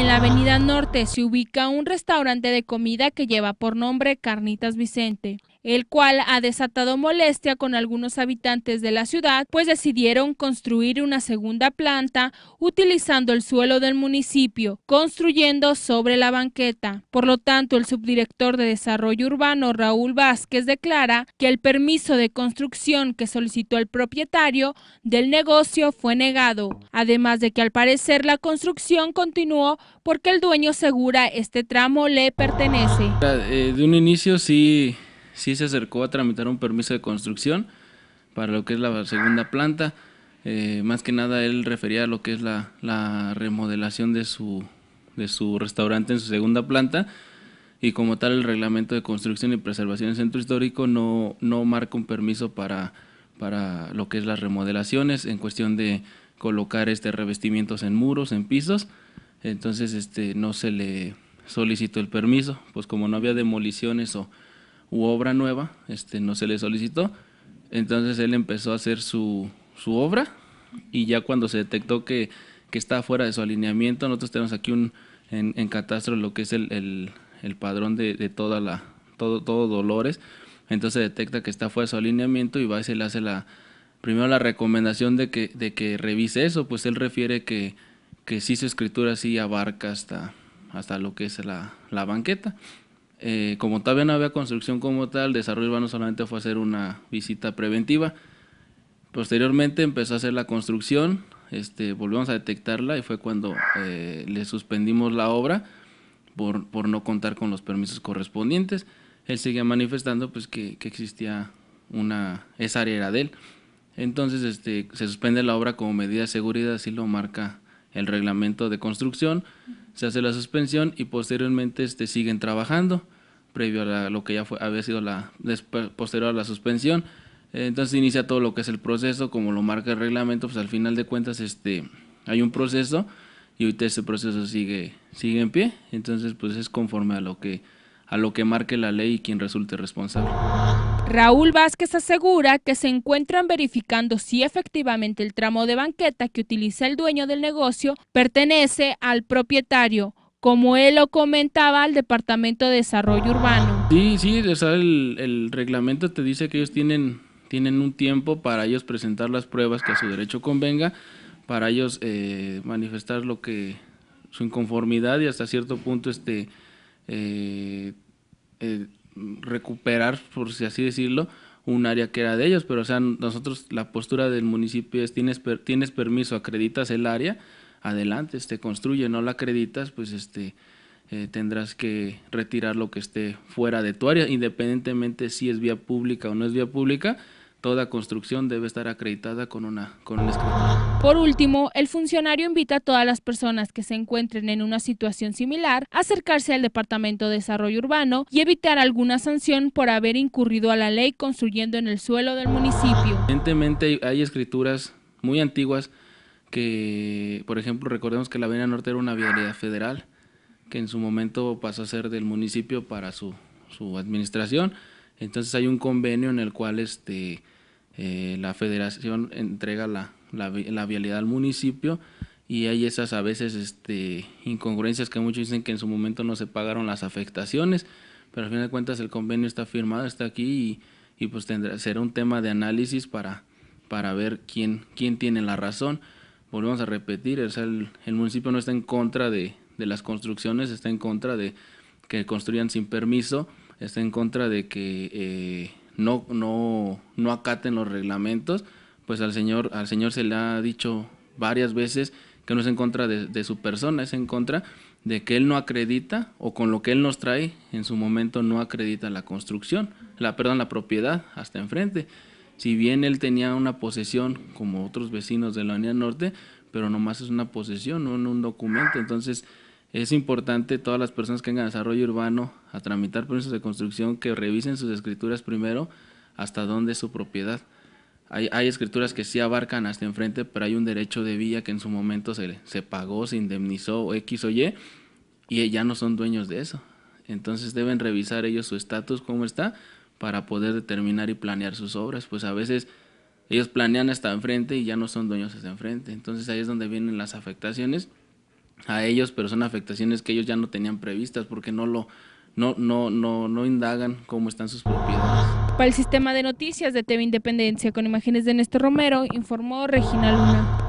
En la Avenida Norte se ubica un restaurante de comida que lleva por nombre Carnitas Vicente el cual ha desatado molestia con algunos habitantes de la ciudad, pues decidieron construir una segunda planta utilizando el suelo del municipio, construyendo sobre la banqueta. Por lo tanto, el subdirector de Desarrollo Urbano, Raúl Vázquez, declara que el permiso de construcción que solicitó el propietario del negocio fue negado, además de que al parecer la construcción continuó porque el dueño asegura este tramo le pertenece. Eh, de un inicio sí sí se acercó a tramitar un permiso de construcción para lo que es la segunda planta. Eh, más que nada él refería a lo que es la, remodelación de su, de su restaurante en su segunda planta y como tal el reglamento de construcción y preservación del centro histórico no, no marca un permiso para, para lo que es las remodelaciones en cuestión de colocar este revestimientos en muros, en pisos, entonces este no se le solicitó el permiso, pues como no había demoliciones o u obra nueva, este, no se le solicitó. Entonces él empezó a hacer su, su obra y ya cuando se detectó que, que fuera de su alineamiento, nosotros tenemos aquí un, en, en catastro lo que es el, el, el padrón de, de, toda la, todo, todo dolores. Entonces detecta que está fuera de su alineamiento y va y se le hace la, primero la recomendación de que, de que revise eso, pues él refiere que, que sí su escritura sí abarca hasta, hasta lo que es la, la banqueta. Eh, como todavía no había construcción como tal, desarrollo urbano solamente fue hacer una visita preventiva. Posteriormente empezó a hacer la construcción, este, volvimos a detectarla y fue cuando eh, le suspendimos la obra por, no contar con los permisos correspondientes. Él seguía manifestando pues, que, existía una, esa área era de él. Entonces este, se suspende la obra como medida de seguridad, así lo marca el reglamento de construcción, se hace la suspensión y posteriormente este, siguen trabajando, previo a lo que ya fue, había sido la posterior a la suspensión. Entonces inicia todo lo que es el proceso, como lo marca el reglamento, pues al final de cuentas este, hay un proceso y ahorita ese proceso sigue, sigue en pie, entonces pues es conforme a lo que, a lo que marque la ley y quien resulte responsable. Raúl Vázquez asegura que se encuentran verificando si efectivamente el tramo de banqueta que utiliza el dueño del negocio pertenece al propietario, como él lo comentaba al Departamento de Desarrollo Urbano. Sí, sí, el, reglamento te dice que ellos tienen, tienen un tiempo para ellos presentar las pruebas que a su derecho convenga, para ellos eh, manifestar lo que su inconformidad y hasta cierto punto este eh, eh, recuperar, por si así decirlo, un área que era de ellos, pero o sea, nosotros la postura del municipio es tienes tienes permiso, acreditas el área, adelante, este construye, no la acreditas, pues este eh, tendrás que retirar lo que esté fuera de tu área, independientemente si es vía pública o no es vía pública, Toda construcción debe estar acreditada con una, con una escritura. Por último, el funcionario invita a todas las personas que se encuentren en una situación similar a acercarse al Departamento de Desarrollo Urbano y evitar alguna sanción por haber incurrido a la ley construyendo en el suelo del municipio. Evidentemente hay escrituras muy antiguas que, por ejemplo, recordemos que la Avenida Norte era una vialidad federal que en su momento pasó a ser del municipio para su, su administración. Entonces hay un convenio en el cual este, eh, la federación entrega la, vialidad al municipio y hay esas a veces este, incongruencias que muchos dicen que en su momento no se pagaron las afectaciones, pero al final de cuentas el convenio está firmado, está aquí y, pues tendrá, será un tema de análisis para, ver quién, tiene la razón. Volvemos a repetir, el, municipio no está en contra de, de las construcciones, está en contra de que construyan sin permiso está en contra de que eh, no, no, no acaten los reglamentos, pues al señor, al señor se le ha dicho varias veces que no es en contra de, su persona, es en contra de que él no acredita o con lo que él nos trae en su momento no acredita la construcción, la perdón, la propiedad hasta enfrente. Si bien él tenía una posesión como otros vecinos de la Unión Norte, pero nomás es una posesión, no un documento, entonces es importante todas las personas que hagan desarrollo urbano a tramitar permisos de construcción que revisen sus escrituras primero hasta dónde es su propiedad. Hay, hay escrituras que sí abarcan hasta enfrente, pero hay un derecho de vía que en su momento se, se pagó, se indemnizó X o Y y ya no son dueños de eso. Entonces deben revisar ellos su estatus, cómo está, para poder determinar y planear sus obras. Pues a veces ellos planean hasta enfrente y ya no son dueños hasta enfrente. Entonces ahí es donde vienen las afectaciones a ellos, pero son afectaciones que ellos ya no tenían previstas porque no lo no, no, no, no indagan cómo están sus propiedades. Para el sistema de noticias de TV Independencia, con imágenes de Néstor Romero, informó Regina Luna.